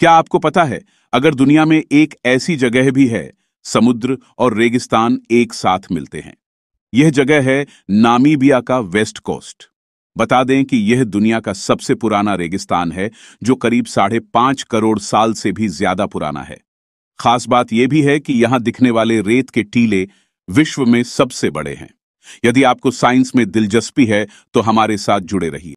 क्या आपको पता है अगर दुनिया में एक ऐसी जगह भी है समुद्र और रेगिस्तान एक साथ मिलते हैं यह जगह है नामीबिया का वेस्ट कोस्ट बता दें कि यह दुनिया का सबसे पुराना रेगिस्तान है जो करीब साढ़े पांच करोड़ साल से भी ज्यादा पुराना है खास बात यह भी है कि यहां दिखने वाले रेत के टीले विश्व में सबसे बड़े हैं यदि आपको साइंस में दिलचस्पी है तो हमारे साथ जुड़े रहिए